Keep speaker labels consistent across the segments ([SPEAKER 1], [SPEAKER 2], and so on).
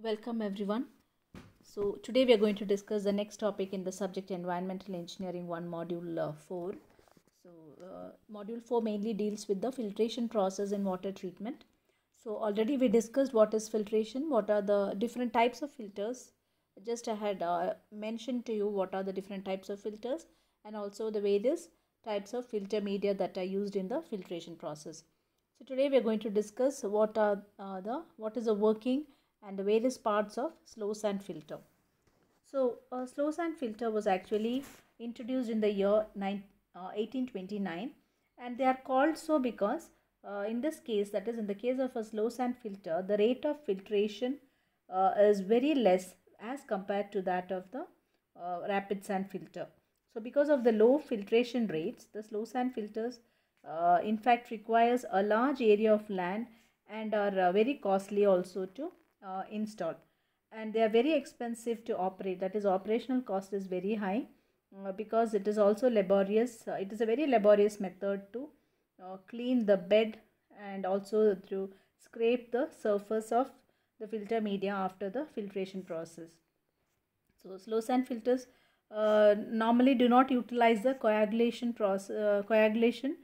[SPEAKER 1] Welcome everyone. So today we are going to discuss the next topic in the subject environmental engineering 1 module uh, 4. So uh, module 4 mainly deals with the filtration process in water treatment. So already we discussed what is filtration, what are the different types of filters. Just I had uh, mentioned to you what are the different types of filters and also the various types of filter media that are used in the filtration process. So today we are going to discuss what are uh, the what is the working and the various parts of slow sand filter. So a uh, slow sand filter was actually introduced in the year 1829 uh, and they are called so because uh, in this case that is in the case of a slow sand filter the rate of filtration uh, is very less as compared to that of the uh, rapid sand filter. So because of the low filtration rates the slow sand filters in fact requires a large area of land and are very costly also to uh, installed and they are very expensive to operate that is operational cost is very high uh, because it is also laborious uh, it is a very laborious method to uh, clean the bed and also to scrape the surface of the filter media after the filtration process so slow sand filters uh, normally do not utilize the coagulation process uh, coagulation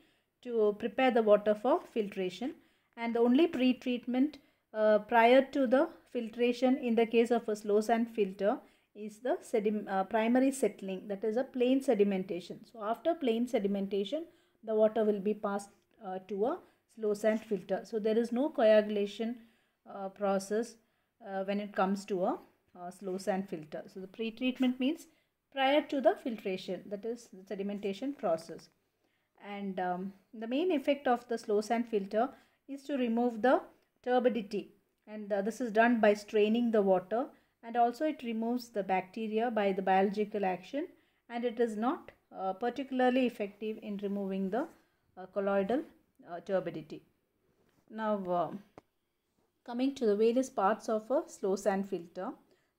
[SPEAKER 1] to prepare the water for filtration and the only pre-treatment uh, prior to the filtration in the case of a slow sand filter is the sedim uh, primary settling that is a plain sedimentation. So after plain sedimentation the water will be passed uh, to a slow sand filter. So there is no coagulation uh, process uh, when it comes to a slow sand filter. So the pre-treatment means prior to the filtration that is the sedimentation process and um, the main effect of the slow sand filter is to remove the turbidity and uh, this is done by straining the water and also it removes the bacteria by the biological action and it is not uh, particularly effective in removing the uh, colloidal uh, turbidity. Now uh, coming to the various parts of a slow sand filter.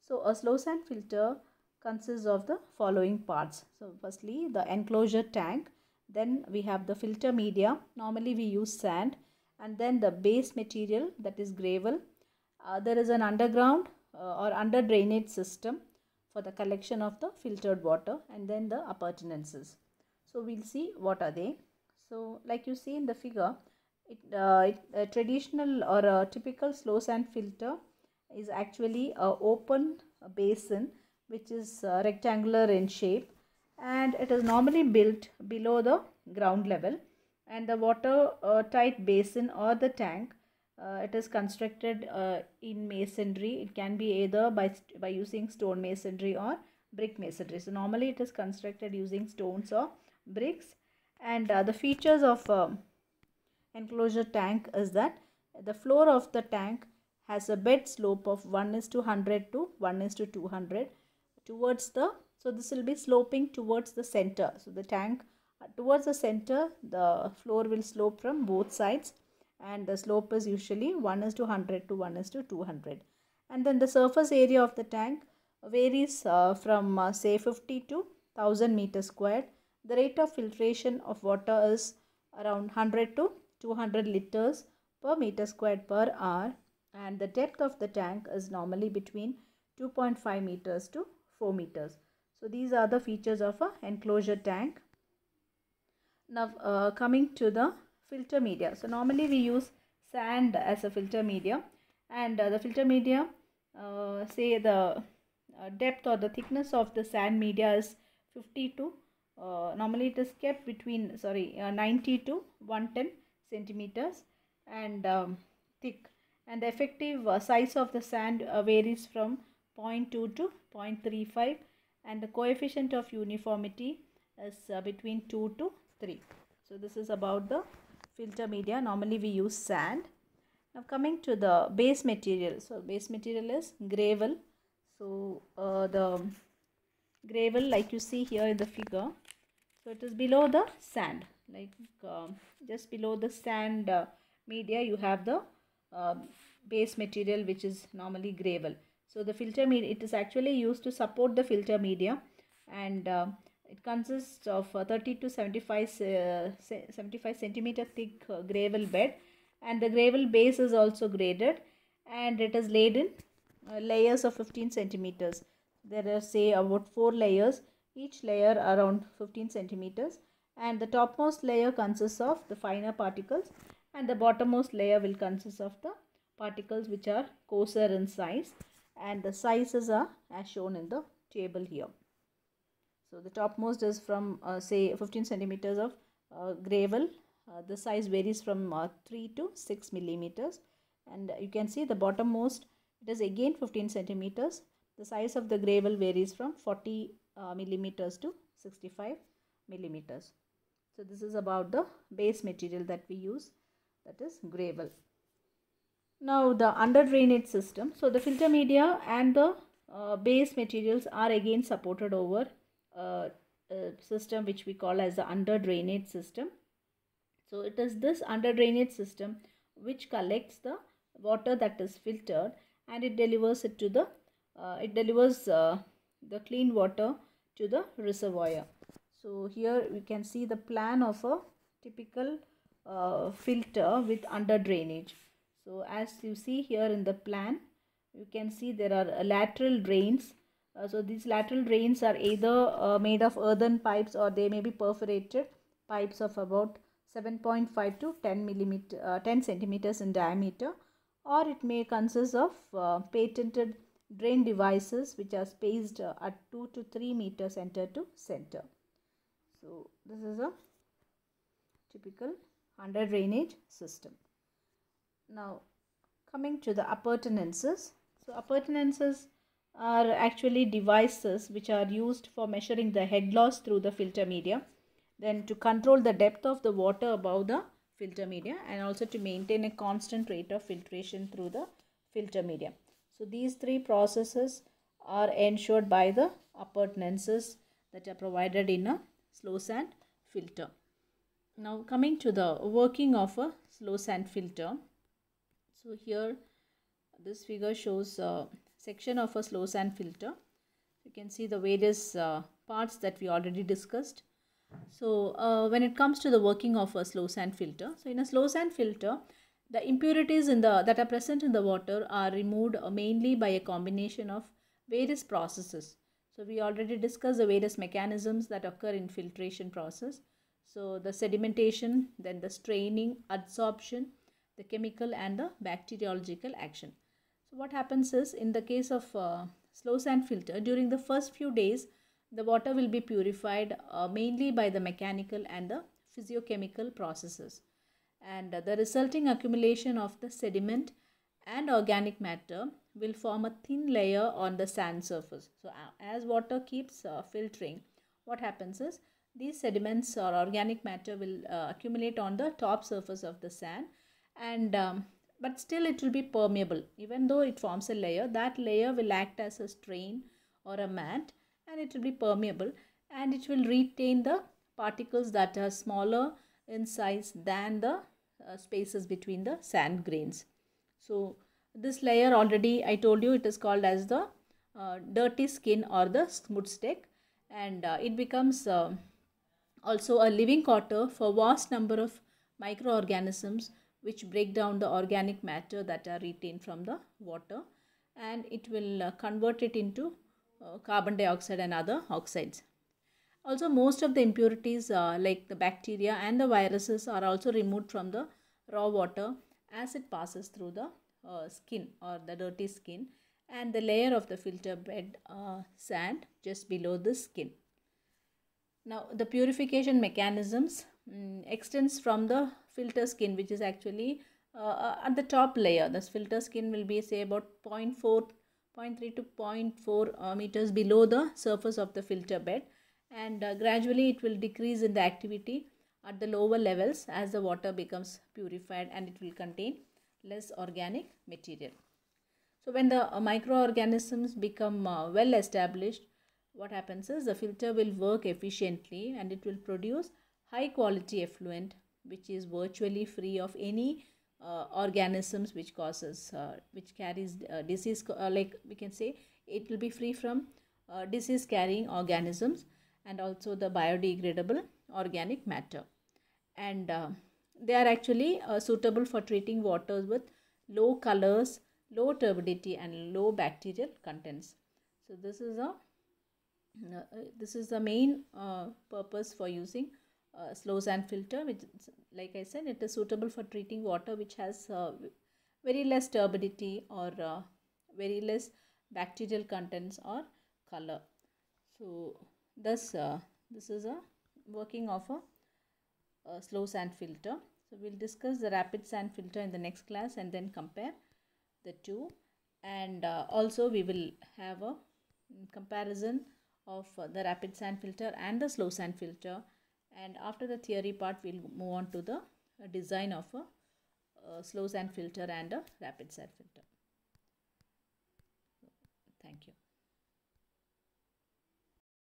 [SPEAKER 1] So a slow sand filter consists of the following parts. So firstly the enclosure tank then we have the filter media. Normally we use sand and then the base material that is gravel. Uh, there is an underground uh, or under drainage system for the collection of the filtered water and then the appurtenances. So we'll see what are they. So like you see in the figure, it, uh, it, a traditional or a typical slow sand filter is actually a open basin which is uh, rectangular in shape and it is normally built below the ground level and the water uh, tight basin or the tank uh, it is constructed uh, in masonry it can be either by by using stone masonry or brick masonry so normally it is constructed using stones or bricks and uh, the features of um, enclosure tank is that the floor of the tank has a bed slope of 1 is to 100 to 1 is to 200 towards the so this will be sloping towards the center so the tank uh, towards the center the floor will slope from both sides and the slope is usually 1 is to 100 to 1 is to 200 and then the surface area of the tank varies uh, from uh, say 50 to 1000 meters squared the rate of filtration of water is around 100 to 200 liters per meter squared per hour and the depth of the tank is normally between 2.5 meters to 4 meters so these are the features of a enclosure tank now uh, coming to the filter media. So normally we use sand as a filter media and uh, the filter media uh, say the uh, depth or the thickness of the sand media is 50 to uh, normally it is kept between sorry uh, 90 to 110 centimeters and um, thick and the effective size of the sand varies from 0.2 to 0.35 and the coefficient of uniformity is between 2 to 3. So this is about the filter media. Normally we use sand. Now coming to the base material. So base material is gravel. So uh, the gravel like you see here in the figure. So it is below the sand. Like uh, just below the sand uh, media you have the um, base material which is normally gravel. So the filter media, it is actually used to support the filter media and uh, it consists of 30 to 75, 75 centimeter thick uh, gravel bed and the gravel base is also graded and it is laid in uh, layers of 15 centimeters. There are say about 4 layers, each layer around 15 centimeters and the topmost layer consists of the finer particles and the bottommost layer will consist of the particles which are coarser in size and the sizes are as shown in the table here. So the topmost is from uh, say 15 centimeters of uh, gravel. Uh, the size varies from uh, 3 to 6 millimeters. And you can see the bottommost, it is again 15 centimeters. The size of the gravel varies from 40 uh, millimeters to 65 millimeters. So this is about the base material that we use that is gravel. Now the under drainage system. So the filter media and the uh, base materials are again supported over uh, uh, system which we call as the under drainage system. So it is this under drainage system which collects the water that is filtered and it delivers it to the uh, it delivers uh, the clean water to the reservoir. So here we can see the plan of a typical uh, filter with under drainage. So as you see here in the plan you can see there are lateral drains uh, so these lateral drains are either uh, made of earthen pipes or they may be perforated pipes of about 7.5 to 10 millimeter, uh, 10 centimeters in diameter or it may consist of uh, patented drain devices which are spaced uh, at 2 to 3 meter center to center. So this is a typical under drainage system. Now coming to the appurtenances. So appurtenances are actually devices which are used for measuring the head loss through the filter media then to control the depth of the water above the filter media and also to maintain a constant rate of filtration through the filter media. So these three processes are ensured by the appurtenances that are provided in a slow sand filter. Now coming to the working of a slow sand filter. So here this figure shows uh, section of a slow sand filter. You can see the various uh, parts that we already discussed. So uh, when it comes to the working of a slow sand filter, so in a slow sand filter, the impurities in the that are present in the water are removed uh, mainly by a combination of various processes. So we already discussed the various mechanisms that occur in filtration process. So the sedimentation, then the straining, adsorption, the chemical and the bacteriological action what happens is in the case of uh, slow sand filter during the first few days the water will be purified uh, mainly by the mechanical and the physiochemical processes and the resulting accumulation of the sediment and organic matter will form a thin layer on the sand surface. So uh, as water keeps uh, filtering, what happens is these sediments or organic matter will uh, accumulate on the top surface of the sand and um, but still it will be permeable even though it forms a layer that layer will act as a strain or a mat and it will be permeable and it will retain the particles that are smaller in size than the uh, spaces between the sand grains. So this layer already I told you it is called as the uh, dirty skin or the stick, and uh, it becomes uh, also a living quarter for vast number of microorganisms which break down the organic matter that are retained from the water and it will uh, convert it into uh, carbon dioxide and other oxides. Also most of the impurities uh, like the bacteria and the viruses are also removed from the raw water as it passes through the uh, skin or the dirty skin and the layer of the filter bed uh, sand just below the skin. Now the purification mechanisms um, extends from the filter skin which is actually uh, uh at the top layer. This filter skin will be say about 0 0.4 0.3 to 0.4 uh, meters below the surface of the filter bed and uh, gradually it will decrease in the activity at the lower levels as the water becomes purified and it will contain less organic material. So when the uh, microorganisms become uh, well established what happens is the filter will work efficiently and it will produce high quality effluent which is virtually free of any uh, organisms which causes uh, which carries uh, disease uh, like we can say it will be free from uh, disease carrying organisms and also the biodegradable organic matter and uh, they are actually suitable for treating waters with low colors low turbidity and low bacterial contents so this is a uh, uh, this is the main uh, purpose for using uh, slow sand filter which like I said it is suitable for treating water which has uh, very less turbidity or uh, very less bacterial contents or color so thus this is a working of a, a, slow sand filter so we'll discuss the rapid sand filter in the next class and then compare the two and also we will have a comparison of uh, the rapid sand filter and the slow sand filter and after the theory part we'll move on to the uh, design of a, a uh, slow sand filter and a rapid sand filter.